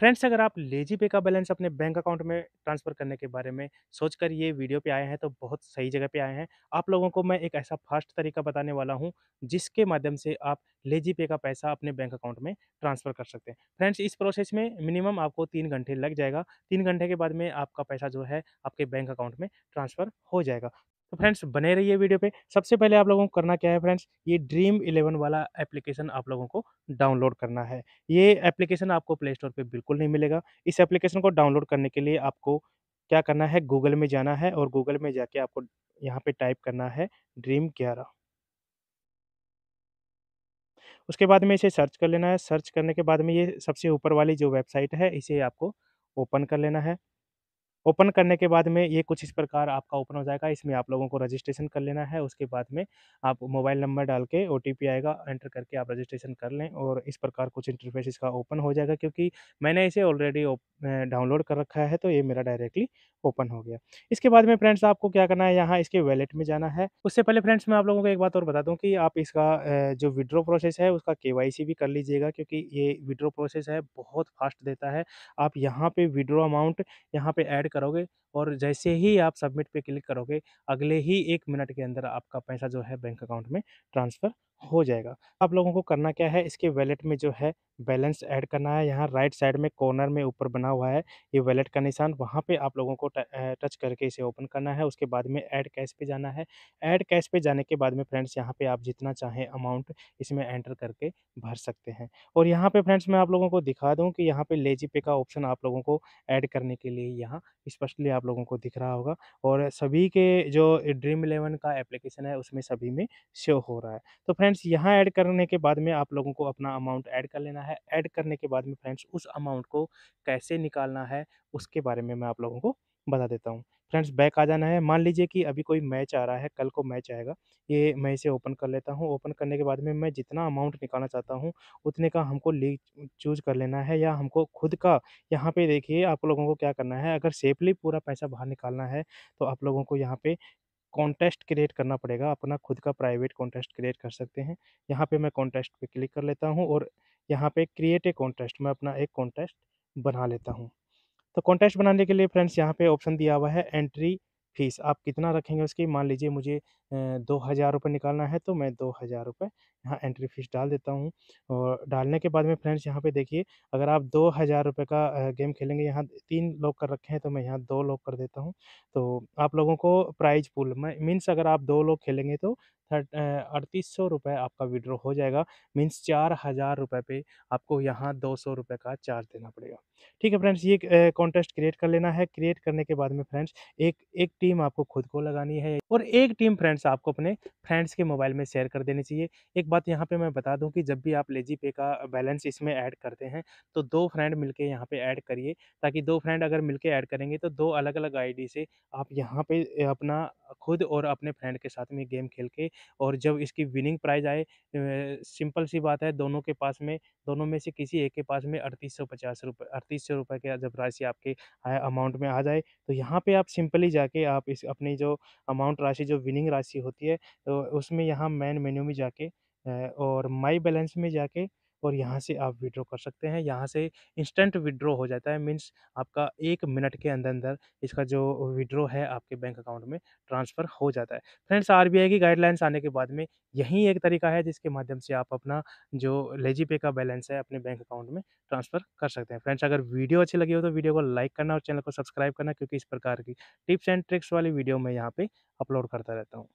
friends अगर आप lazy पे का बैलेंस अपने बैंक अकाउंट में ट्रांसफ़र करने के बारे में सोचकर ये वीडियो पे आए हैं तो बहुत सही जगह पे आए हैं आप लोगों को मैं एक ऐसा फास्ट तरीका बताने वाला हूँ जिसके माध्यम से आप लेजी पे का पैसा अपने बैंक अकाउंट में ट्रांसफ़र कर सकते हैं फ्रेंड्स इस प्रोसेस में मिनिमम आपको तीन घंटे लग जाएगा तीन घंटे के बाद में आपका पैसा जो है आपके बैंक अकाउंट में ट्रांसफ़र हो जाएगा तो फ्रेंड्स बने रहिए वीडियो पे सबसे पहले आप लोगों को करना क्या है फ्रेंड्स ये ड्रीम इलेवन वाला एप्लीकेशन आप लोगों को डाउनलोड करना है ये एप्लीकेशन आपको प्ले स्टोर पर बिल्कुल नहीं मिलेगा इस एप्लीकेशन को डाउनलोड करने के लिए आपको क्या करना है गूगल में जाना है और गूगल में जाके आपको यहाँ पे टाइप करना है ड्रीम ग्यारह उसके बाद में इसे सर्च कर लेना है सर्च करने के बाद में ये सबसे ऊपर वाली जो वेबसाइट है इसे आपको ओपन कर लेना है ओपन करने के बाद में ये कुछ इस प्रकार आपका ओपन हो जाएगा इसमें आप लोगों को रजिस्ट्रेशन कर लेना है उसके बाद में आप मोबाइल नंबर डाल के ओ आएगा एंटर करके आप रजिस्ट्रेशन कर लें और इस प्रकार कुछ इंटरफेस इसका ओपन हो जाएगा क्योंकि मैंने इसे ऑलरेडी डाउनलोड कर रखा है तो ये मेरा डायरेक्टली ओपन हो गया इसके बाद में फ्रेंड्स आपको क्या करना है यहाँ इसके वैलेट में जाना है उससे पहले फ्रेंड्स मैं आप लोगों को एक बात और बता दूँ कि आप इसका जो विड्रो प्रोसेस है उसका के भी कर लीजिएगा क्योंकि ये विड्रो प्रोसेस है बहुत फास्ट देता है आप यहाँ पर विड्रो अमाउंट यहाँ पर ऐड करोगे और जैसे ही आप सबमिट पे क्लिक करोगे अगले ही एक मिनट के अंदर आपका पैसा जो है बैंक अकाउंट में ट्रांसफ़र हो जाएगा आप लोगों को करना क्या है इसके वैलेट में जो है बैलेंस ऐड करना है यहाँ राइट साइड में कॉर्नर में ऊपर बना हुआ है ये वैलेट का निशान वहाँ पे आप लोगों को टच करके इसे ओपन करना है उसके बाद में ऐड कैश पे जाना है ऐड कैश पे जाने के बाद में फ्रेंड्स यहाँ पे आप जितना चाहें अमाउंट इसमें एंटर करके भर सकते हैं और यहाँ पर फ्रेंड्स मैं आप लोगों को दिखा दूँ कि यहाँ पर लेजी पे का ऑप्शन आप लोगों को ऐड करने के लिए यहाँ स्पष्टली आप लोगों को दिख रहा होगा और सभी के जो ड्रीम इलेवन का एप्लीकेशन है उसमें सभी में शो हो रहा है तो फ्रेंड्स फ्रेंड्स यहाँ ऐड करने के बाद में आप लोगों को अपना अमाउंट ऐड कर लेना है ऐड करने के बाद में फ्रेंड्स उस अमाउंट को कैसे निकालना है उसके बारे में मैं आप लोगों को बता देता हूँ फ्रेंड्स बैक आ जाना है मान लीजिए कि अभी कोई मैच आ रहा है कल को मैच आएगा ये मैं इसे ओपन कर लेता हूँ ओपन करने के बाद में मैं जितना अमाउंट निकालना चाहता हूँ उतने का हमको लीग चूज कर लेना है या हमको खुद का यहाँ पे देखिए आप लोगों को क्या करना है अगर सेफली पूरा पैसा बाहर निकालना है तो आप लोगों को यहाँ पे कॉन्टेस्ट क्रिएट करना पड़ेगा अपना खुद का प्राइवेट कॉन्टेस्ट क्रिएट कर सकते हैं यहाँ पे मैं कॉन्टेस्ट पे क्लिक कर लेता हूँ और यहाँ पे क्रिएट ए कॉन्टेस्ट मैं अपना एक कॉन्टेस्ट बना लेता हूँ तो कॉन्टेस्ट बनाने के लिए फ्रेंड्स यहाँ पे ऑप्शन दिया हुआ है एंट्री फीस आप कितना रखेंगे उसकी मान लीजिए मुझे दो हज़ार रुपये निकालना है तो मैं दो हज़ार रुपये यहाँ एंट्री फीस डाल देता हूँ और डालने के बाद में फ्रेंड्स यहाँ पे देखिए अगर आप दो हज़ार रुपये का गेम खेलेंगे यहाँ तीन लोग कर रखे हैं तो मैं यहाँ दो लोग कर देता हूँ तो आप लोगों को प्राइज पुल मीन्स अगर आप दो लोग खेलेंगे तो थर्ट अड़तीस सौ रुपये आपका विड्रो हो जाएगा मीन्स चार हज़ार रुपये पे आपको यहाँ दो सौ रुपये का चार्ज देना पड़ेगा ठीक है फ्रेंड्स ये कॉन्टेस्ट क्रिएट कर लेना है क्रिएट करने के बाद में फ्रेंड्स एक एक टीम आपको खुद को लगानी है और एक टीम फ्रेंड्स आपको अपने फ्रेंड्स के मोबाइल में शेयर कर देनी चाहिए एक बात यहाँ पे मैं बता दूँ कि जब भी आप लेजी पे का बैलेंस इसमें ऐड करते हैं तो दो फ्रेंड मिलके यहाँ पे ऐड करिए ताकि दो फ्रेंड अगर मिलके ऐड करेंगे तो दो अलग अलग आईडी से आप यहाँ पे अपना खुद और अपने फ्रेंड के साथ में गेम खेल के और जब इसकी विनिंग प्राइज आए सिंपल सी बात है दोनों के पास में दोनों में से किसी एक के पास में अड़तीस सौ पचास रुपये अड़तीस सौ रुपये के जब राशि आपके अमाउंट में आ जाए तो यहाँ पे आप सिंपली जाके आप इस अपनी जो अमाउंट राशि जो विनिंग राशि होती है तो उसमें यहाँ मेन मेन्यू में जाके और माई बैलेंस में जाके और यहाँ से आप विड्रॉ कर सकते हैं यहाँ से इंस्टेंट विड्रॉ हो जाता है मीन्स आपका एक मिनट के अंदर अंदर इसका जो विड्रॉ है आपके बैंक अकाउंट में ट्रांसफ़र हो जाता है फ्रेंड्स आरबीआई की गाइडलाइंस आने के बाद में यही एक तरीका है जिसके माध्यम से आप अपना जो लेजी पे का बैलेंस है अपने बैंक अकाउंट में ट्रांसफ़र कर सकते हैं फ्रेंड्स अगर वीडियो अच्छी लगी हो तो वीडियो को लाइक करना और चैनल को सब्सक्राइब करना क्योंकि इस प्रकार की टिप्स एंड ट्रिक्स वाली वीडियो मैं यहाँ पर अपलोड करता रहता हूँ